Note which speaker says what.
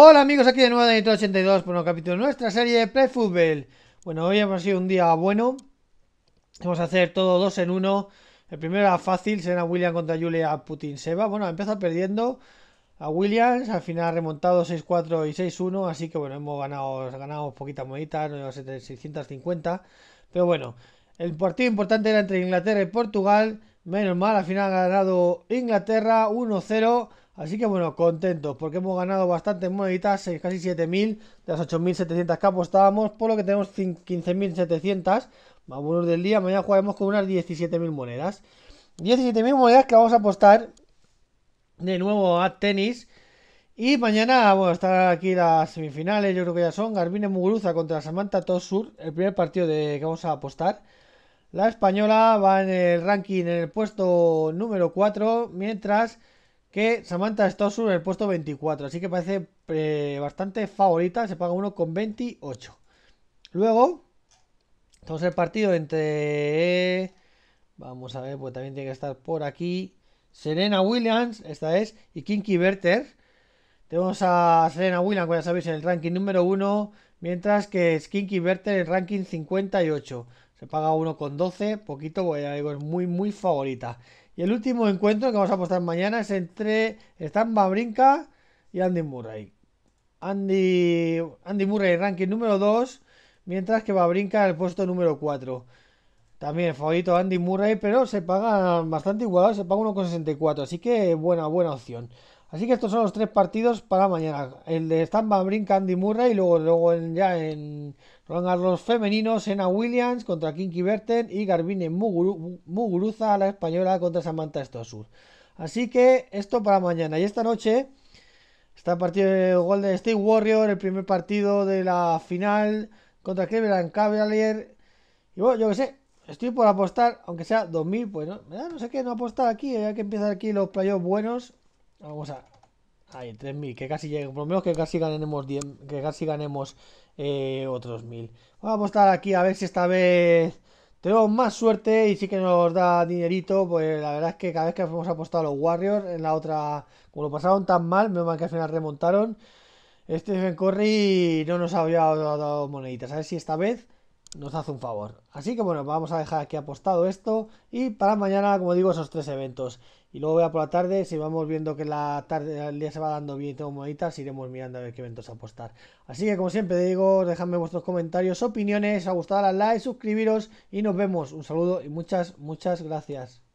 Speaker 1: Hola amigos, aquí de nuevo de 82 por un capítulo de nuestra serie de Play Football. Bueno, hoy hemos sido un día bueno. Vamos a hacer todo dos en uno. El primero era fácil, será William contra Julia Putin Seba. Bueno, empieza perdiendo a Williams, al final ha remontado 6-4 y 6-1, así que bueno, hemos ganado, ganado poquitas moneditas, 650. Pero bueno, el partido importante era entre Inglaterra y Portugal. Menos mal, al final ha ganado Inglaterra 1-0 Así que bueno, contentos, porque hemos ganado bastantes moneditas, casi 7.000, de las 8.700 que apostábamos, por lo que tenemos 15.700, buenos del día, mañana jugaremos con unas 17.000 monedas. 17.000 monedas que vamos a apostar de nuevo a tenis. Y mañana, bueno, estar aquí las semifinales, yo creo que ya son, Garbine Muguruza contra Samantha Tosur, el primer partido de que vamos a apostar. La española va en el ranking en el puesto número 4, mientras... Samantha está en el puesto 24, así que parece eh, bastante favorita, se paga uno con 28. Luego, tenemos el partido entre... Vamos a ver, pues también tiene que estar por aquí. Serena Williams, esta es, y Kinky Berter Tenemos a Serena Williams, como ya sabéis, en el ranking número 1, mientras que es Kinky en el ranking 58. Se paga 12, poquito, porque ya digo, es muy, muy favorita. Y el último encuentro que vamos a apostar mañana es entre Stan Babrinka y Andy Murray. Andy, Andy Murray, ranking número 2, mientras que Babrinka en el puesto número 4. También favorito Andy Murray, pero se paga bastante igual, se paga 1,64, así que buena, buena opción. Así que estos son los tres partidos para mañana. El de Stan Brink, Andy Murray y luego, luego ya en Roland Garros femeninos, Sena Williams contra Kinky Berten y Garbine Muguruza, la española, contra Samantha Stosur. Así que esto para mañana. Y esta noche está el partido de Golden State Warrior, el primer partido de la final contra Cleveland Cavalier. Y bueno, yo qué sé, estoy por apostar, aunque sea 2000, pues no, no sé qué, no apostar aquí, ya que empezar aquí los playoffs buenos. Vamos a... Ahí, 3.000, que casi lleguen. por lo menos que casi ganemos 10, que casi ganemos eh, otros 1.000. Vamos a apostar aquí a ver si esta vez tenemos más suerte y sí que nos da dinerito, pues la verdad es que cada vez que hemos apostado a los Warriors, en la otra, como lo pasaron tan mal, menos mal que al final remontaron, Stephen Curry no nos había dado moneditas, a ver si esta vez nos hace un favor. Así que bueno, vamos a dejar aquí apostado esto y para mañana, como digo, esos tres eventos. Y luego voy a por la tarde, si vamos viendo que la tarde, el día se va dando bien y tengo moneditas, iremos mirando a ver qué eventos apostar. Así que como siempre digo, dejadme vuestros comentarios, opiniones, ha gustado a like, suscribiros y nos vemos. Un saludo y muchas, muchas gracias.